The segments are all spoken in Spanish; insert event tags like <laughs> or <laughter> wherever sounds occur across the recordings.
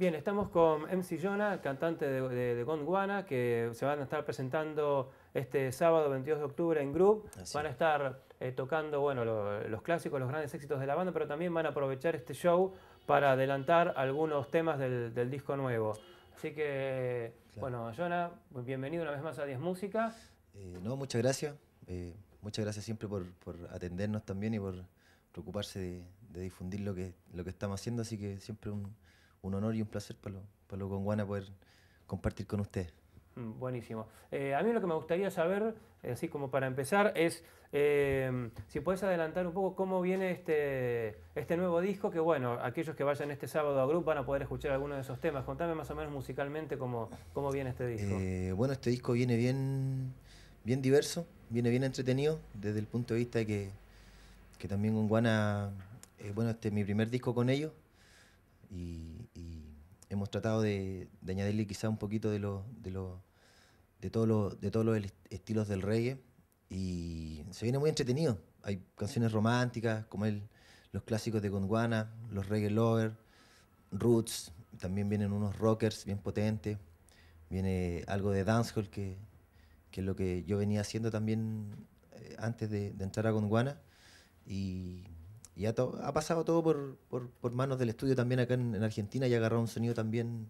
Bien, estamos con MC Jonah, cantante de, Gondwana, que se van a estar presentando este sábado 22 de octubre en Group. van a estar eh, tocando bueno, los clásicos, los grandes éxitos de la banda, pero también van a aprovechar este show para adelantar algunos temas del, disco nuevo. Así que, bueno, Jonah, bienvenido una vez más a Diez Música. Eh, no, muchas gracias. Eh, muchas gracias siempre por, atendernos también y por preocuparse de, difundir lo que, lo que estamos haciendo. Así que siempre un un honor y un placer para lo para lo poder compartir con usted. Mm, buenísimo. Eh, a mí lo que me gustaría saber, eh, así como para empezar, es eh, si puedes adelantar un poco cómo viene este, este nuevo disco, que bueno, aquellos que vayan este sábado a Group van a poder escuchar algunos de esos temas. Contame más o menos musicalmente cómo, cómo viene este disco. bueno, este disco viene bien, bien diverso, viene bien entretenido, desde el punto de vista de que, que también Gonguana, bueno, este es mi primer disco con ellos y, hemos tratado de, añadirle quizá un poquito de de de todos los de todos los estilos del reggae y se viene muy entretenido. Hay canciones románticas como el, los clásicos de Gondwana, los reggae lover, roots, también vienen unos rockers bien potentes, viene algo de dancehall que, que es lo que yo venía haciendo también eh, antes de, entrar a Gondwana y y ha, pasado todo por, manos del estudio también acá en, Argentina y ha agarrado un sonido también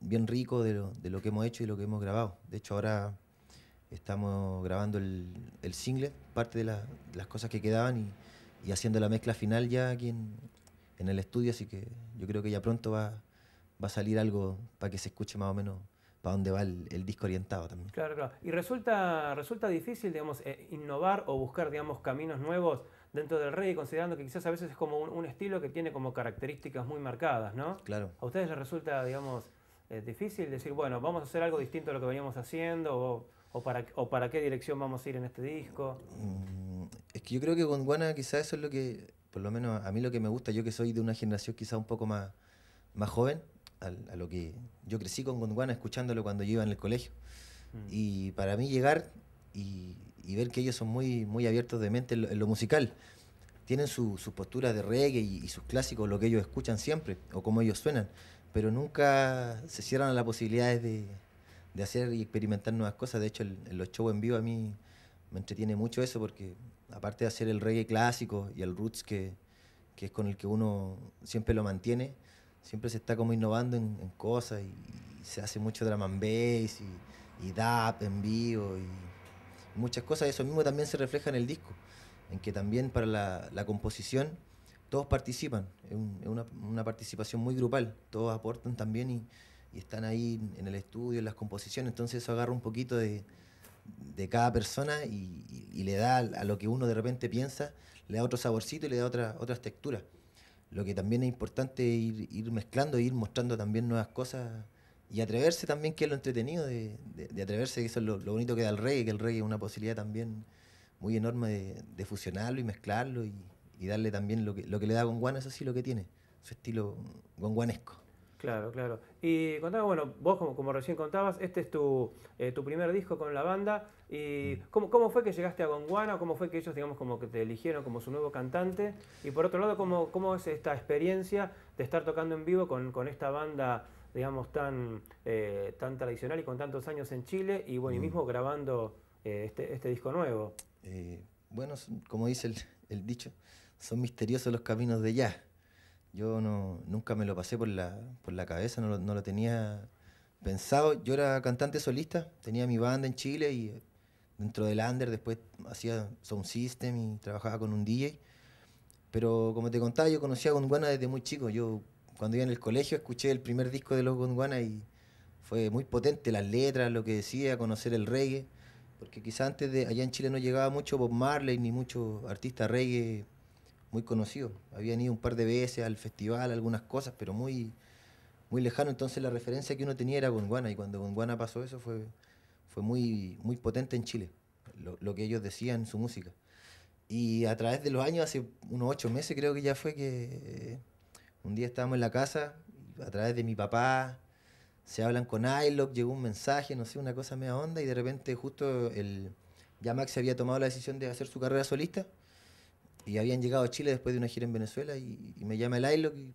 bien rico de lo, que hemos hecho y lo que hemos grabado. De hecho, ahora estamos grabando el, single, parte de, las cosas que quedaban y, haciendo la mezcla final ya aquí en, el estudio, así que yo creo que ya pronto va, a salir algo para que se escuche más o menos para dónde va el, disco orientado también. Claro, claro. Y resulta, difícil, digamos, eh, innovar o buscar, digamos, caminos nuevos dentro del rey, considerando que quizás a veces es como un, estilo que tiene como características muy marcadas, ¿no? Claro. ¿A ustedes les resulta, digamos, eh, difícil decir, bueno, vamos a hacer algo distinto a lo que veníamos haciendo o, para, qué dirección vamos a ir en este disco? Mm, es que yo creo que con quizás eso es lo que, por lo menos a mí lo que me gusta, yo que soy de una generación quizás un poco más, más joven, a, lo que yo crecí con Gondwana escuchándolo cuando yo iba en el colegio. Mm. Y para mí llegar y ver que ellos son muy, muy abiertos de mente en lo, musical. Tienen sus su posturas de reggae y, sus clásicos, lo que ellos escuchan siempre o cómo ellos suenan, pero nunca se cierran a las posibilidades de, de hacer y experimentar nuevas cosas. De hecho, el, los shows en vivo a mí me entretiene mucho eso porque aparte de hacer el reggae clásico y el roots que, que es con el que uno siempre lo mantiene, siempre se está como innovando en, cosas y, se hace mucho drum and bass y, y en vivo y muchas cosas. Eso mismo también se refleja en el disco, en que también para la, composición todos participan, es, una, participación muy grupal, todos aportan también y, están ahí en el estudio, en las composiciones, entonces eso agarra un poquito de, cada persona y, le da a lo que uno de repente piensa, le da otro saborcito y le da otra, otras texturas. Lo que también es importante ir, ir mezclando e ir mostrando también nuevas cosas y atreverse también, que es lo entretenido de, atreverse, que eso es lo, bonito que da el reggae, que el rey es una posibilidad también muy enorme de, fusionarlo y mezclarlo y, darle también lo que, lo que le da a Gonguana, eso sí lo que tiene, su estilo gonguanesco. Claro, claro. Y contame, bueno, vos como, recién contabas, este es eh, tu, primer disco con la banda. ¿Y mm. ¿cómo, fue que llegaste a Gonguana? ¿Cómo fue que ellos, digamos, como que te eligieron como su nuevo cantante? Y por otro lado, ¿cómo, cómo es esta experiencia de estar tocando en vivo con, con esta banda digamos, tan, eh, tan tradicional y con tantos años en Chile, y bueno, y mm. mismo grabando eh, este, este, disco nuevo. Eh, bueno, como dice el, dicho, son misteriosos los caminos de jazz. Yo no, nunca me lo pasé por la, por la cabeza, no lo, tenía pensado. Yo era cantante solista, tenía mi banda en Chile y dentro del under después hacía sound system y trabajaba con un DJ. Pero como te contaba, yo conocía a Gondwana desde muy chico. Yo cuando iba en el colegio escuché el primer disco de los Gondwana y fue muy potente las letras, lo que decía, conocer el reggae, porque quizá antes de allá en Chile no llegaba mucho Bob Marley ni mucho artista reggae muy conocido. Habían ido un par de veces al festival, algunas cosas, pero muy, muy lejano. Entonces la referencia que uno tenía era Gondwana y cuando Gondwana pasó eso fue, fue muy, muy potente en Chile, lo, lo que ellos decían en su música. Y a través de los años, hace unos ocho meses creo que ya fue que un día estábamos en la casa, a través de mi papá, se hablan con Iloc, llegó un mensaje, no sé, una cosa media onda, y de repente justo el, ya Max había tomado la decisión de hacer su carrera solista, y habían llegado a Chile después de una gira en Venezuela, y, me llama el Iloc y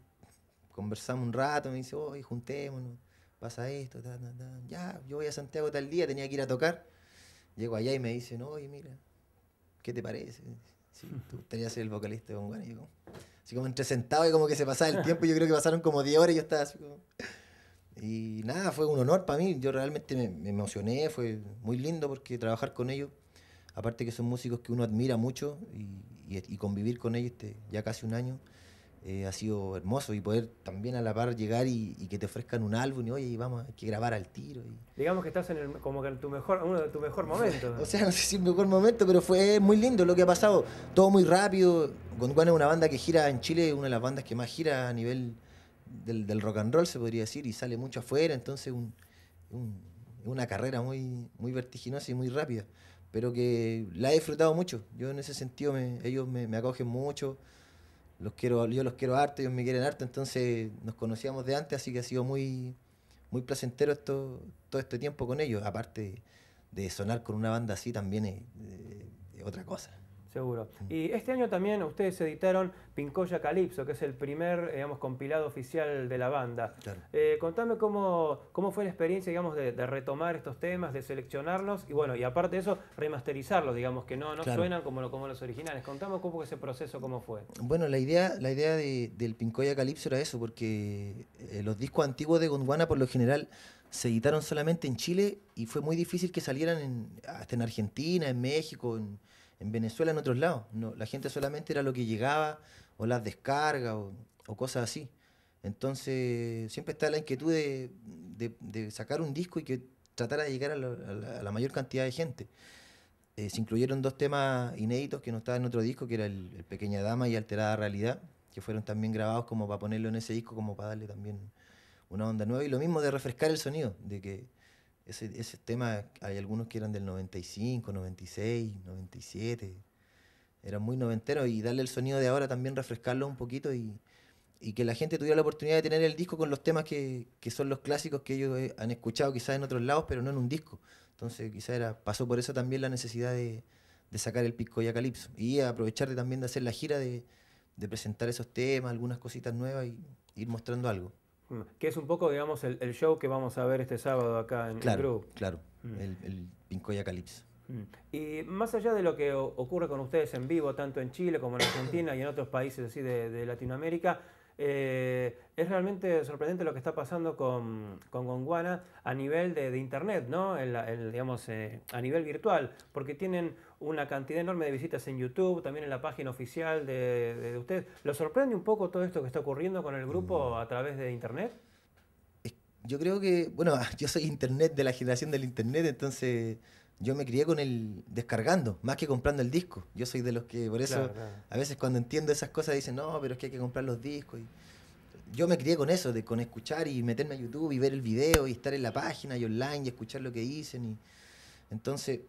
conversamos un rato, me dice, oye, juntémonos, pasa esto, ya, yo voy a Santiago tal día, tenía que ir a tocar, llego allá y me dicen, oye, mira, ¿qué te parece? tú ¿Te gustaría ser el vocalista de un Y así como entre sentado y como que se pasaba el tiempo. Yo creo que pasaron como 10 horas y yo estaba así como... Y nada, fue un honor para mí. Yo realmente me, emocioné, fue muy lindo porque trabajar con ellos, aparte que son músicos que uno admira mucho y, convivir con ellos este, ya casi un año, eh, ha sido hermoso y poder también a la par llegar y, que te ofrezcan un álbum y oye, vamos, hay que grabar al tiro. Digamos que estás en como en tu mejor, uno de tus mejor momentos. <laughs> o sea, no sé si el mejor momento, pero fue muy lindo lo que ha pasado. Todo muy rápido. Gondwana es una banda que gira en Chile, una de las bandas que más gira a nivel del, rock and roll, se podría decir, y sale mucho afuera, entonces un, una carrera muy, muy vertiginosa y muy rápida, pero que la he disfrutado mucho. Yo en ese sentido, ellos me, me acogen mucho los quiero, yo los quiero harto, ellos me quieren harto, entonces nos conocíamos de antes, así que ha sido muy, placentero esto, todo este tiempo con ellos, aparte de sonar con una banda así también es eh, otra cosa. Seguro. Mm. Y este año también ustedes editaron Pincoya Calypso, que es el primer, eh, digamos, compilado oficial de la banda. Eh, contame cómo, cómo fue la experiencia, digamos, de, retomar estos temas, de seleccionarlos y bueno, y aparte de eso, remasterizarlos, digamos, que no, no suenan como, como los originales. Contame cómo fue ese proceso, cómo fue. Bueno, la idea, la idea del Pincoya Calypso era eso, porque eh, los discos antiguos de Gondwana por lo general se editaron solamente en Chile y fue muy difícil que salieran en, hasta en Argentina, en México, en en Venezuela, en otros lados. la gente solamente era lo que llegaba, o las descargas, o, cosas así. Entonces, siempre está la inquietud de, sacar un disco y que tratara de llegar a la, mayor cantidad de gente. Eh, se incluyeron dos temas inéditos que no estaban en otro disco, que era el, el, Pequeña Dama y Alterada Realidad, que fueron también grabados como para ponerlo en ese disco, como para darle también una onda nueva. Y lo mismo de refrescar el sonido, de que ese, ese tema, hay algunos que eran del 95, 96, 97. Eran muy noventero y darle el sonido de ahora también, refrescarlo un poquito y, que la gente tuviera la oportunidad de tener el disco con los temas que, son los clásicos que ellos eh, han escuchado quizás en otros lados, pero no en un disco. Entonces quizás era, pasó por eso también la necesidad de, sacar el Pisco y Acalipso Y aprovechar también de hacer la gira de, de presentar esos temas, algunas cositas nuevas y ir mostrando algo. Que es un poco, digamos, el, show que vamos a ver este sábado acá en claro, el Claro, mm. el, el Pincoya Calypso. Mm. Y más allá de lo que ocurre con ustedes en vivo, tanto en Chile como en Argentina y en otros países así de, Latinoamérica, eh, es realmente sorprendente lo que está pasando con, con Gonguana a nivel de, Internet, ¿no? El, el, digamos, eh, a nivel virtual, porque tienen una cantidad enorme de visitas en YouTube, también en la página oficial de, de, usted. ¿Lo sorprende un poco todo esto que está ocurriendo con el grupo mm. a través de Internet? Yo creo que, bueno, <laughs> yo soy Internet de la generación del Internet, entonces yo me crié con el descargando, más que comprando el disco. Yo soy de los que, por eso, a veces cuando entiendo esas cosas dicen, no, pero es que hay que comprar los discos. yo me crié con eso, de con escuchar y meterme a YouTube y ver el video y estar en la página y online y escuchar lo que dicen. Y, entonces,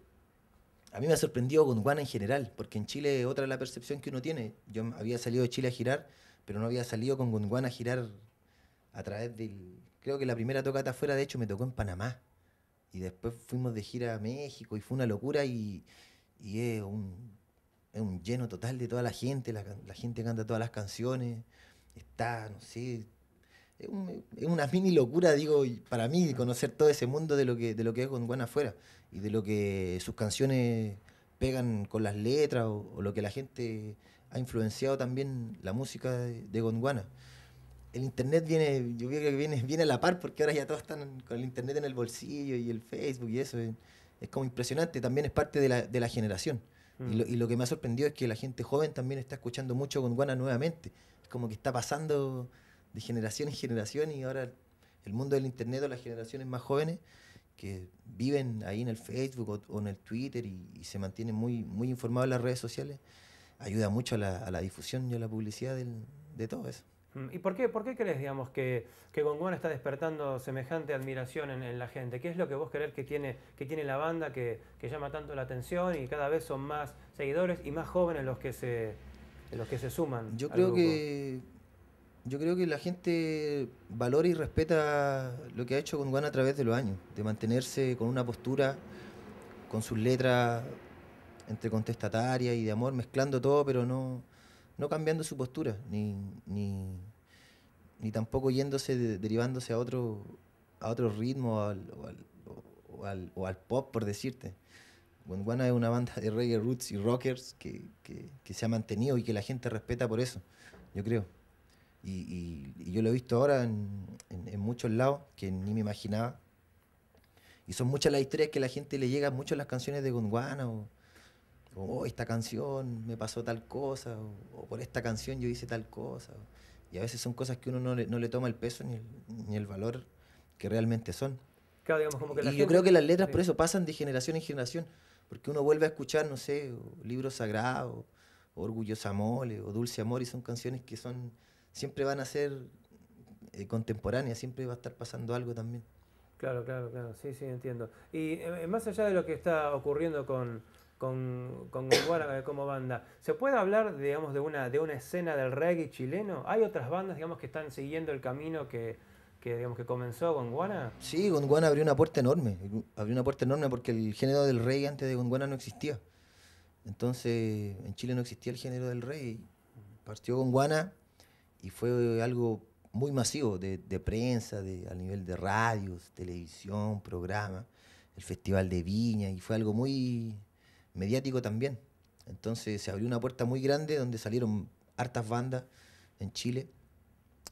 a mí me ha sorprendido Gondwana en general, porque en Chile otra es la percepción que uno tiene. Yo había salido de Chile a girar, pero no había salido con Gondwana a girar a través del... Creo que la primera tocata fuera, de hecho, me tocó en Panamá. Y después fuimos de gira a México y fue una locura y, es, un, lleno total de toda la gente, la, gente canta todas las canciones, está, no sé, es, una mini locura, digo, para mí, conocer todo ese mundo de lo que, de lo que es Gondwana afuera y de lo que sus canciones pegan con las letras o, lo que la gente ha influenciado también la música de, Gondwana. El internet viene, yo creo que viene, viene a la par porque ahora ya todos están con el internet en el bolsillo y el Facebook y eso. Es, como impresionante, también es parte de la, de la generación. Y, mm. lo, y, lo, que me ha sorprendido es que la gente joven también está escuchando mucho Gondwana nuevamente. Es como que está pasando de generación en generación y ahora el mundo del internet o las generaciones más jóvenes que viven ahí en el Facebook o, en el Twitter y, se mantienen muy, muy informados en las redes sociales, ayuda mucho a la, difusión y a la publicidad de todo eso. Mm, ¿Y por qué, por qué crees, digamos, que, que está despertando semejante admiración en, la gente? ¿Qué es lo que vos crees que tiene, que tiene la banda que, llama tanto la atención y cada vez son más seguidores y más jóvenes los que se, los que se suman? Yo creo que yo creo que la gente valora y respeta lo que ha hecho con a través de los años, de mantenerse con una postura, con sus letras entre contestataria y de amor, mezclando todo, pero no, no cambiando su postura, ni, ni, tampoco yéndose, derivándose a otro, a otro ritmo o al, pop, por decirte. Gondwana es una banda de reggae roots y rockers que, que se ha mantenido y que la gente respeta por eso, yo creo. Y, yo lo he visto ahora en, muchos lados que ni me imaginaba. Y son muchas las historias que la gente le llega, mucho las canciones de Gondwana, o, oh, esta canción me pasó tal cosa, o, por esta canción yo hice tal cosa. y a veces son cosas que uno no le, toma el peso ni el, valor que realmente son. y yo creo que las letras por eso pasan de generación en generación, porque uno vuelve a escuchar, no sé, Libro Sagrado, Orgullosa Mole, o Dulce Amor, y son canciones que son siempre van a ser eh, contemporáneas, siempre va a estar pasando algo también. Claro, claro, claro, sí, sí, entiendo. Y eh, eh, más allá de lo que está ocurriendo con, con, con como banda, ¿se puede hablar, digamos, de una, de una escena del reggae chileno? ¿Hay otras bandas, digamos, que están siguiendo el camino que, que, digamos, que comenzó Gondwana? Sí, Gondwana abrió una puerta enorme, abrió una puerta enorme porque el género del rey antes de Gondwana no existía. Entonces, en Chile no existía el género del rey. Partió Gondwana y fue algo muy masivo de, prensa, de, a nivel de radios, televisión, programa, el Festival de Viña, y fue algo muy mediático también. Entonces se abrió una puerta muy grande donde salieron hartas bandas en Chile,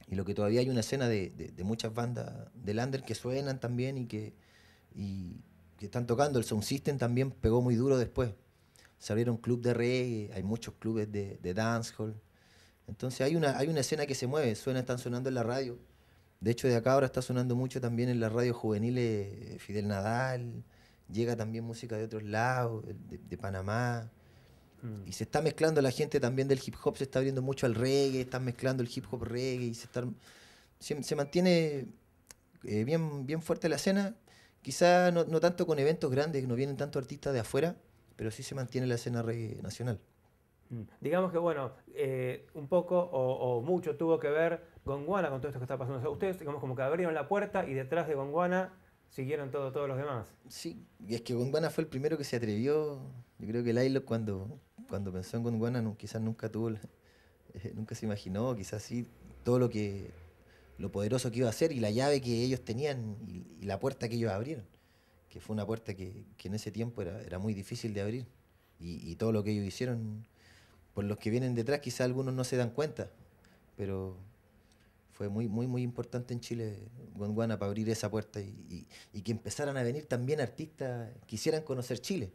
y lo que todavía hay una escena de, muchas bandas de Lander que suenan también y que, y que están tocando. El Sound System también pegó muy duro después. Se abrieron clubes de reggae, hay muchos clubes de, de dancehall entonces hay una, hay una escena que se mueve, suena, están sonando en la radio. De hecho, de acá ahora está sonando mucho también en la radio juveniles eh, Fidel Nadal, llega también música de otros lados, eh, de, Panamá. Mm. Y se está mezclando la gente también del hip hop, se está abriendo mucho al reggae, están mezclando el hip hop reggae y se se, mantiene eh, bien, bien fuerte la escena. Quizá no, tanto con eventos grandes, no vienen tanto artistas de afuera, pero sí se mantiene la escena reggae nacional. Mm. digamos que, bueno, eh, un poco o, mucho tuvo que ver Gonguana con todo esto que está pasando. O ustedes, digamos, como que abrieron la puerta y detrás de Gonguana siguieron todos los demás. Sí, y es que Gondwana fue el primero que se atrevió. Yo creo que Lailo cuando, cuando pensó en Gondwana no, quizás nunca tuvo, eh, nunca se imaginó, quizás sí, todo lo que lo poderoso que iba a ser y la llave que ellos tenían y, la puerta que ellos abrieron, que fue una puerta que, en ese tiempo era, era muy difícil de abrir. y, todo lo que ellos hicieron por los que vienen detrás, quizá algunos no se dan cuenta, pero fue muy, muy, muy importante en Chile, Gondwana, para abrir esa puerta y, que empezaran a venir también artistas que quisieran conocer Chile.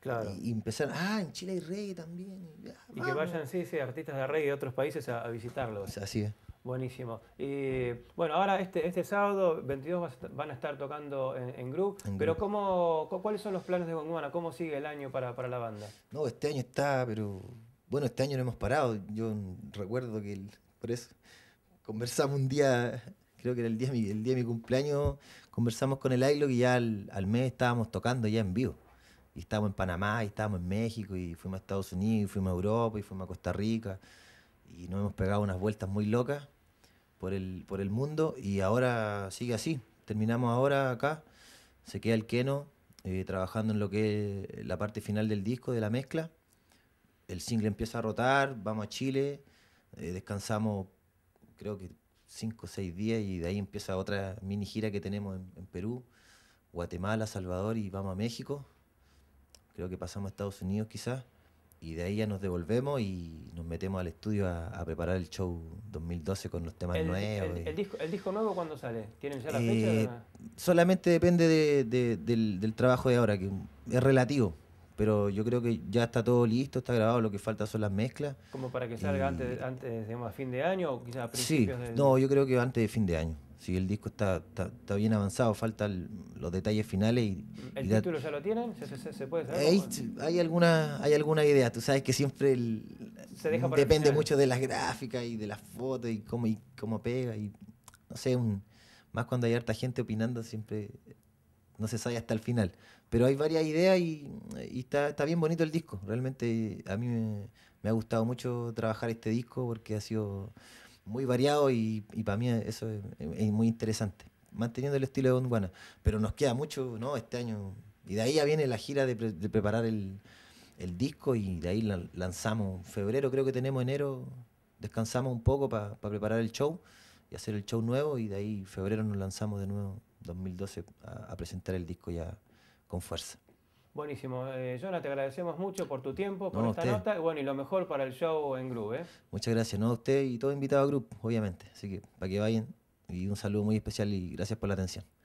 Claro. Y, empezaron, ah, en Chile hay reggae también. y que vayan, sí, sí, artistas de reggae de otros países a, visitarlos. Así es. Buenísimo. Y bueno, ahora este, este sábado 22 van a estar tocando en, grupo pero ¿cómo, ¿cuáles son los planes de Gondwana? ¿Cómo sigue el año para, para la banda? No, este año está, pero bueno, este año no hemos parado. Yo recuerdo que por eso conversamos un día, creo que era el día, el día de mi cumpleaños, conversamos con el Ailo que ya al, mes estábamos tocando ya en vivo. Y estábamos en Panamá, y estábamos en México, y fuimos a Estados Unidos, y fuimos a Europa, y fuimos a Costa Rica. Y nos hemos pegado unas vueltas muy locas por el, por el mundo. Y ahora sigue así. Terminamos ahora acá. Se queda el Keno eh, trabajando en lo que es la parte final del disco, de la mezcla el single empieza a rotar, vamos a Chile, eh, descansamos creo que 5 o 6 días y de ahí empieza otra mini gira que tenemos en, Perú, Guatemala, Salvador y vamos a México. Creo que pasamos a Estados Unidos quizás y de ahí ya nos devolvemos y nos metemos al estudio a, preparar el show 2012 con los temas nuevos. El, disco, nuevo cuándo sale? ¿Tienen ya la fecha? Eh, solamente depende del, del trabajo de ahora, que es relativo pero yo creo que ya está todo listo, está grabado, lo que falta son las mezclas. ¿Como para que salga antes, antes digamos, a fin de año o quizás a principios sí, No, yo creo que antes de fin de año. Si el disco está, bien avanzado, faltan los detalles finales. Y, ¿El título ya lo tienen? ¿Se, puede saber? Hay, alguna, hay alguna idea, tú sabes que siempre depende mucho de las gráficas y de las fotos y cómo, y cómo pega. y No sé, más cuando hay harta gente opinando, siempre no se sabe hasta el final. Pero hay varias ideas y, está, bien bonito el disco. Realmente a mí me, ha gustado mucho trabajar este disco porque ha sido muy variado y, para mí eso es, muy interesante. Manteniendo el estilo de Bondwana. Pero nos queda mucho, ¿no? Este año. Y de ahí ya viene la gira de, preparar el, disco y de ahí lanzamos febrero, creo que tenemos enero. Descansamos un poco para preparar el show y hacer el show nuevo y de ahí febrero nos lanzamos de nuevo 2012 a, presentar el disco ya con fuerza. Buenísimo. Eh, Jonah, te agradecemos mucho por tu tiempo, por esta nota. Y bueno, y lo mejor para el show en Group. ¿eh? Muchas gracias, ¿no? A usted y todo invitado a Group, obviamente. Así que para que vayan. Y un saludo muy especial y gracias por la atención.